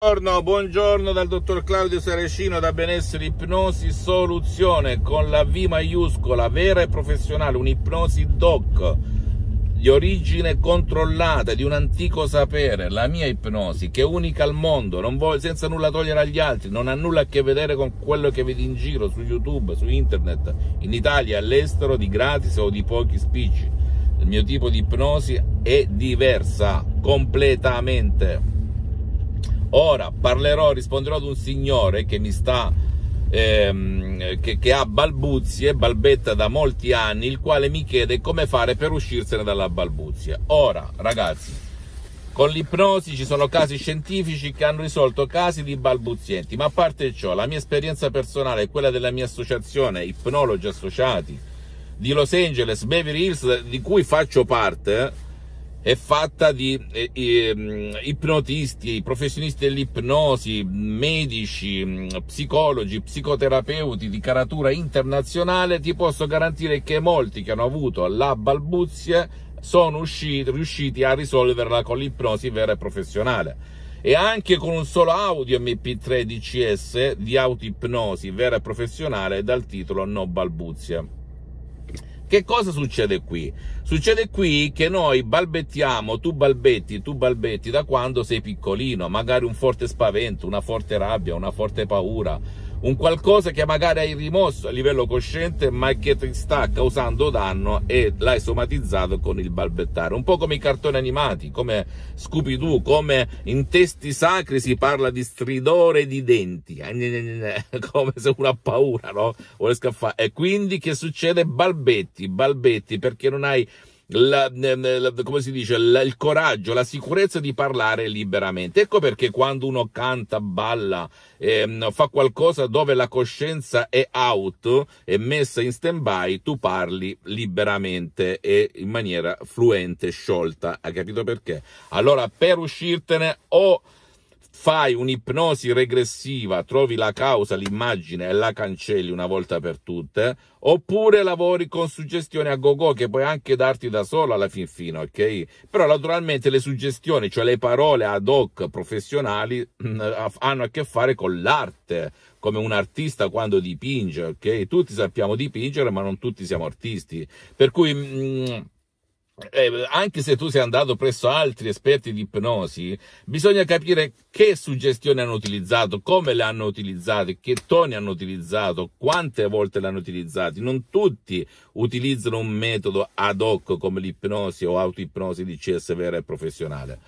Buongiorno, buongiorno dal dottor Claudio Sarecino da Benessere Ipnosi Soluzione con la V maiuscola, vera e professionale, un'ipnosi doc di origine controllata, di un antico sapere, la mia ipnosi, che è unica al mondo, non voglio, senza nulla togliere agli altri, non ha nulla a che vedere con quello che vedi in giro su YouTube, su internet, in Italia, all'estero, di gratis o di pochi spicci. Il mio tipo di ipnosi è diversa, completamente. Ora parlerò, risponderò ad un signore che mi sta Ehm, che, che, ha balbuzie, balbetta da molti anni, il quale mi chiede come fare per uscirsene dalla balbuzia. Ora, ragazzi, con l'ipnosi ci sono casi scientifici che hanno risolto casi di balbuzienti, ma a parte ciò, la mia esperienza personale e quella della mia associazione, Ipnologi Associati di Los Angeles, Beverly Hills, di cui faccio parte, è fatta di eh, eh, mm, ipnotisti, professionisti dell'ipnosi, medici, mm, psicologi, psicoterapeuti di caratura internazionale, ti posso garantire che molti che hanno avuto la balbuzia sono usciti, riusciti a risolverla con l'ipnosi vera e professionale. E anche con un solo audio MP3 DCS di autoipnosi vera e professionale dal titolo No Balbuzia. Che cosa succede qui? Succede qui che noi balbettiamo, tu balbetti, tu balbetti da quando sei piccolino, magari un forte spavento, una forte rabbia, una forte paura, un qualcosa che magari hai rimosso a livello cosciente ma che ti sta causando danno e l'hai somatizzato con il balbettare, un po' come i cartoni animati, come Scooby-Doo, come in testi sacri si parla di stridore di denti, eh, come se uno ha paura, no? Vuole scaffare. E quindi che succede? Balbetti, balbetti perché non hai la, la, come si dice, la, il coraggio, la sicurezza di parlare liberamente. Ecco perché quando uno canta, balla, ehm, fa qualcosa dove la coscienza è out, è messa in stand-by, tu parli liberamente e in maniera fluente, sciolta. Hai capito perché? Allora, per uscirtene o... Oh, fai un'ipnosi regressiva, trovi la causa, l'immagine e la cancelli una volta per tutte, oppure lavori con suggestioni a go-go che puoi anche darti da solo alla fin fine, ok? Però naturalmente le suggestioni, cioè le parole ad hoc professionali, mm, hanno a che fare con l'arte, come un artista quando dipinge, ok? Tutti sappiamo dipingere, ma non tutti siamo artisti. Per cui... Mh, mm, eh, anche se tu sei andato presso altri esperti di ipnosi, bisogna capire che suggestioni hanno utilizzato, come le hanno utilizzate, che toni hanno utilizzato, quante volte le hanno utilizzate. Non tutti utilizzano un metodo ad hoc come l'ipnosi o autoipnosi di CS vera e professionale.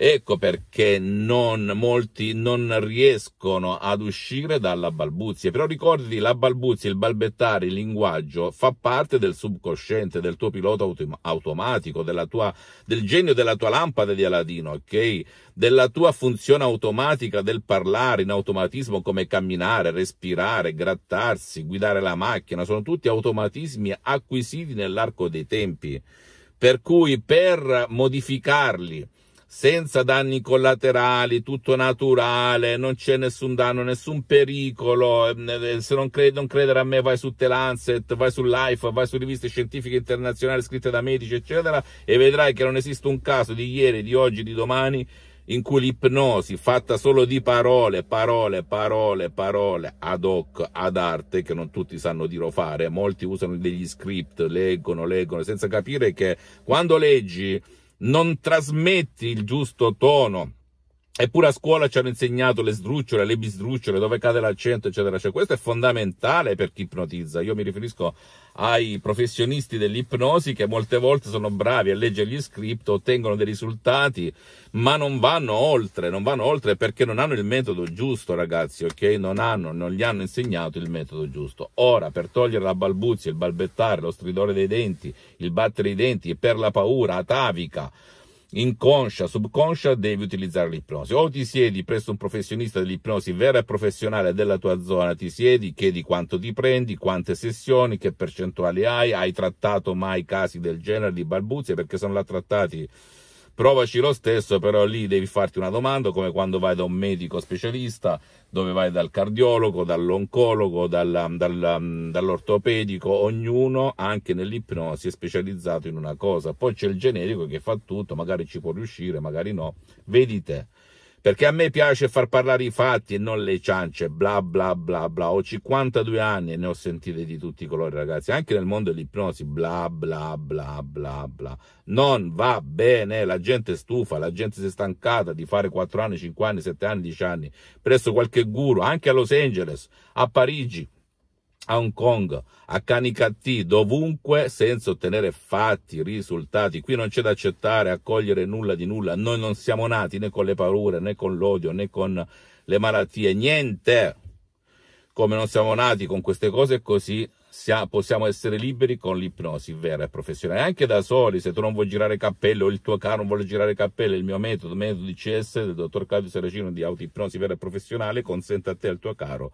Ecco perché non, molti non riescono ad uscire dalla balbuzia. Però ricordati, la balbuzia, il balbettare, il linguaggio fa parte del subconsciente, del tuo pilota autom- automatico, tua, del genio della tua lampada di Aladino, ok? Della tua funzione automatica del parlare in automatismo come camminare, respirare, grattarsi, guidare la macchina. Sono tutti automatismi acquisiti nell'arco dei tempi. Per cui per modificarli, senza danni collaterali, tutto naturale, non c'è nessun danno, nessun pericolo. Ehm, eh, eh, se non, credi, non credere a me, vai su Telanset, vai su Life, vai su riviste scientifiche internazionali scritte da medici, eccetera, e vedrai che non esiste un caso di ieri, di oggi, di domani in cui l'ipnosi fatta solo di parole, parole, parole, parole, ad hoc, ad arte, che non tutti sanno dire o fare, molti usano degli script, leggono, leggono, senza capire che quando leggi non trasmetti il giusto tono Eppure a scuola ci hanno insegnato le sdrucciole, le bisdrucciole, dove cade l'accento, eccetera. Cioè, questo è fondamentale per chi ipnotizza. Io mi riferisco ai professionisti dell'ipnosi che molte volte sono bravi a leggere gli script, ottengono dei risultati, ma non vanno oltre, non vanno oltre perché non hanno il metodo giusto, ragazzi, ok? Non hanno, non gli hanno insegnato il metodo giusto. Ora, per togliere la balbuzia, il balbettare, lo stridore dei denti, il battere i denti, e per la paura atavica, inconscia, subconscia, devi utilizzare l'ipnosi. O ti siedi presso un professionista dell'ipnosi vera e professionale della tua zona, ti siedi, chiedi quanto ti prendi, quante sessioni, che percentuali hai, hai trattato mai casi del genere di balbuzie perché se non l'ha trattati provaci lo stesso, però lì devi farti una domanda, come quando vai da un medico specialista, dove vai dal cardiologo, dall'oncologo, dal, um, dal, um, dall'ortopedico, ognuno anche nell'ipnosi è specializzato in una cosa. Poi c'è il generico che fa tutto, magari ci può riuscire, magari no, vedi te perché a me piace far parlare i fatti e non le ciance, bla bla bla bla. Ho 52 anni e ne ho sentite di tutti i colori, ragazzi, anche nel mondo dell'ipnosi, bla bla bla bla bla. Non va bene, la gente è stufa, la gente si è stancata di fare 4 anni, 5 anni, 7 anni, 10 anni presso qualche guru, anche a Los Angeles, a Parigi, Hong Kong, a Canicattì, dovunque, senza ottenere fatti, risultati. Qui non c'è da accettare, accogliere nulla di nulla. Noi non siamo nati né con le paure, né con l'odio, né con le malattie, niente. Come non siamo nati con queste cose così, possiamo essere liberi con l'ipnosi vera e professionale, anche da soli, se tu non vuoi girare cappello o il tuo caro non vuole girare cappello, il mio metodo, il metodo di CS del dottor Claudio Saracino di autoipnosi vera e professionale consente a te e al tuo caro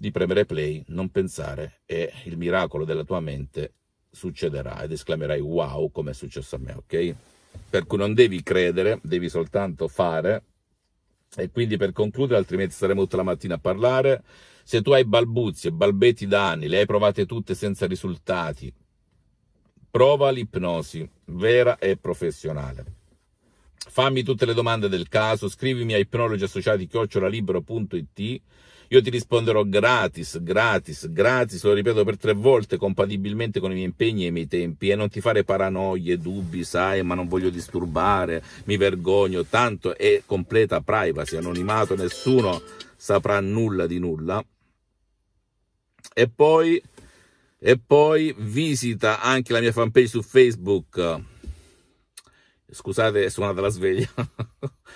di premere play, non pensare e il miracolo della tua mente succederà ed esclamerai wow come è successo a me, ok? Per cui non devi credere, devi soltanto fare e quindi per concludere, altrimenti saremo tutta la mattina a parlare, se tu hai balbuzi e balbetti da anni, le hai provate tutte senza risultati, prova l'ipnosi vera e professionale. Fammi tutte le domande del caso, scrivimi a ipnologiassociati.it io ti risponderò gratis, gratis, gratis, lo ripeto per tre volte, compatibilmente con i miei impegni e i miei tempi, e non ti fare paranoie, dubbi, sai, ma non voglio disturbare, mi vergogno, tanto è completa privacy, anonimato, nessuno saprà nulla di nulla. E poi, e poi visita anche la mia fanpage su Facebook. Scusate, è suonata la sveglia.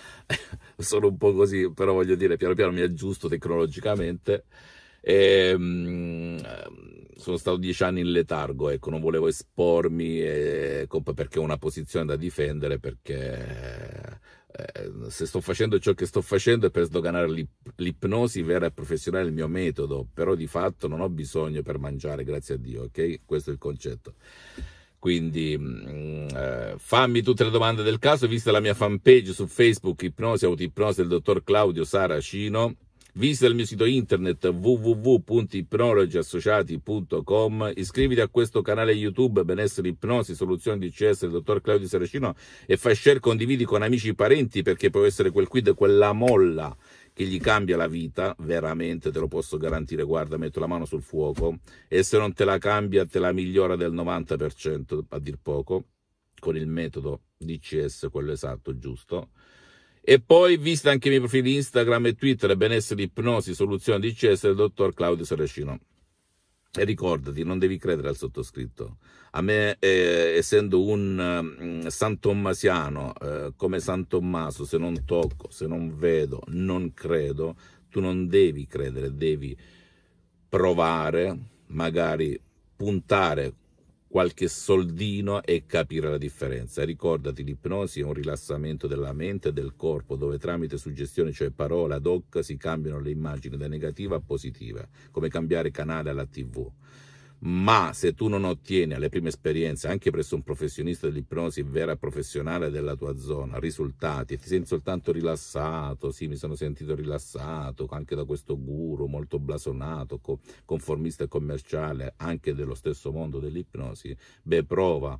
sono un po' così, però voglio dire, piano piano mi aggiusto tecnologicamente. E, ehm, mh, ehm, sono stato dieci anni in letargo, ecco, non volevo espormi e, eh, perché ho una posizione da difendere, perché eh, se sto facendo ciò che sto facendo è per sdoganare l'ipnosi vera e professionale, il mio metodo, però di fatto non ho bisogno per mangiare, grazie a Dio, ok? Questo è il concetto. Quindi mh, mm, eh, fammi tutte le domande del caso, vista la mia fanpage su Facebook Ipnosi autipnosi del dottor Claudio Saracino. Visita il mio sito internet www.ipnologiassociati.com Iscriviti a questo canale YouTube Benessere Ipnosi, Soluzioni di CS del dottor Claudio Saracino e fai share, condividi con amici e parenti perché può essere quel quid, quella molla che gli cambia la vita, veramente te lo posso garantire, guarda, metto la mano sul fuoco, e se non te la cambia te la migliora del 90% a dir poco, con il metodo DCS, quello esatto, giusto. E poi visita anche i miei profili Instagram e Twitter, benessere ipnosi, soluzione DCS del dottor Claudio Saracino. E ricordati, non devi credere al sottoscritto. A me, eh, essendo un eh, San Tommasiano, eh, come San Tommaso, se non tocco, se non vedo, non credo, tu non devi credere, devi provare, magari puntare qualche soldino e capire la differenza. Ricordati, l'ipnosi è un rilassamento della mente e del corpo, dove tramite suggestione, cioè parole ad hoc, si cambiano le immagini da negativa a positiva, come cambiare canale alla tv ma se tu non ottieni alle prime esperienze, anche presso un professionista dell'ipnosi vera professionale della tua zona, risultati, ti senti soltanto rilassato, sì mi sono sentito rilassato anche da questo guru molto blasonato, conformista e commerciale, anche dello stesso mondo dell'ipnosi, beh prova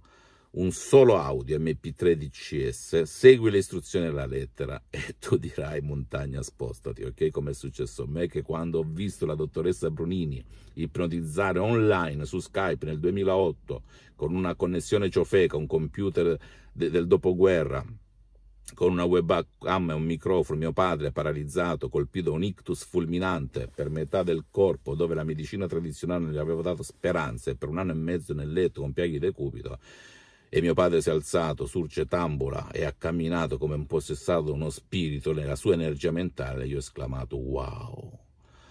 un solo audio MP3 DCS, segui le istruzioni alla lettera e tu dirai montagna spostati, ok? Come è successo a me che quando ho visto la dottoressa Brunini ipnotizzare online su Skype nel 2008 con una connessione ciofeca, un computer de- del dopoguerra, con una webcam e un microfono, mio padre paralizzato, colpito da un ictus fulminante per metà del corpo, dove la medicina tradizionale non gli aveva dato speranze, per un anno e mezzo nel letto con piaghi di cubito, e mio padre si è alzato, surge tambola, e ha camminato come un impossessato uno spirito nella sua energia mentale. Io ho esclamato, wow!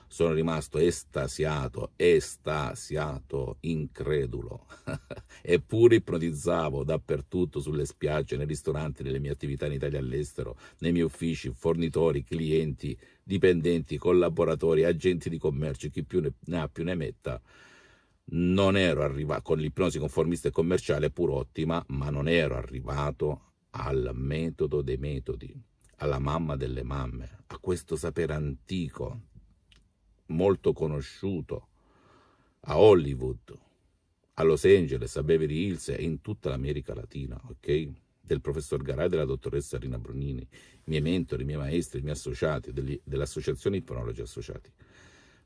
Sono rimasto estasiato, estasiato, incredulo. Eppure ipnotizzavo dappertutto, sulle spiagge, nei ristoranti, nelle mie attività in Italia e all'estero, nei miei uffici, fornitori, clienti, dipendenti, collaboratori, agenti di commercio, chi più ne ha più ne metta non ero arrivato con l'ipnosi conformista e commerciale pur ottima, ma non ero arrivato al metodo dei metodi, alla mamma delle mamme, a questo sapere antico, molto conosciuto a Hollywood, a Los Angeles, a Beverly Hills e in tutta l'America Latina, ok? Del professor Garay e della dottoressa Rina Brunini, i miei mentori, i miei maestri, i miei associati, dell'associazione Ipnologi Associati.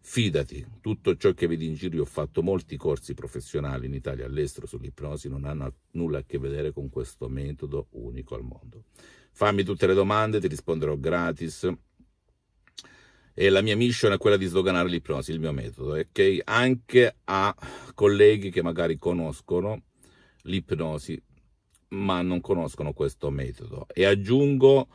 Fidati, tutto ciò che vedi in giro, io ho fatto molti corsi professionali in Italia e all'estero sull'ipnosi, non hanno nulla a che vedere con questo metodo unico al mondo. Fammi tutte le domande, ti risponderò gratis. E la mia mission è quella di sdoganare l'ipnosi, il mio metodo, ok? anche a colleghi che magari conoscono l'ipnosi, ma non conoscono questo metodo. E aggiungo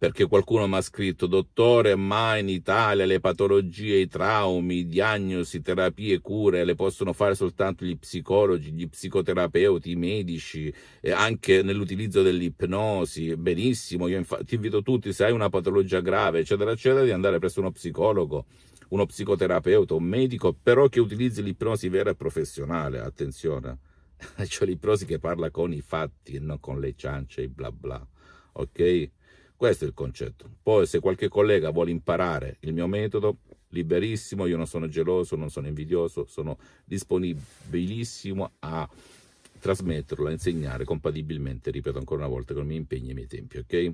perché qualcuno mi ha scritto, dottore, ma in Italia le patologie, i traumi, diagnosi, terapie, cure le possono fare soltanto gli psicologi, gli psicoterapeuti, i medici, eh, anche nell'utilizzo dell'ipnosi. Benissimo, io ti invito tutti, se hai una patologia grave, eccetera, eccetera, di andare presso uno psicologo, uno psicoterapeuta, un medico, però che utilizzi l'ipnosi vera e professionale, attenzione. cioè l'ipnosi che parla con i fatti e non con le ciance, e bla bla, ok? Questo è il concetto. Poi se qualche collega vuole imparare il mio metodo, liberissimo, io non sono geloso, non sono invidioso, sono disponibilissimo a trasmetterlo, a insegnare compatibilmente, ripeto ancora una volta, con i miei impegni e i miei tempi, ok?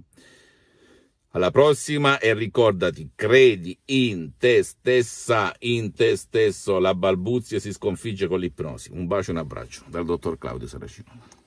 Alla prossima e ricordati, credi in te stessa, in te stesso, la balbuzia si sconfigge con l'ipnosi. Un bacio e un abbraccio dal dottor Claudio Saracino.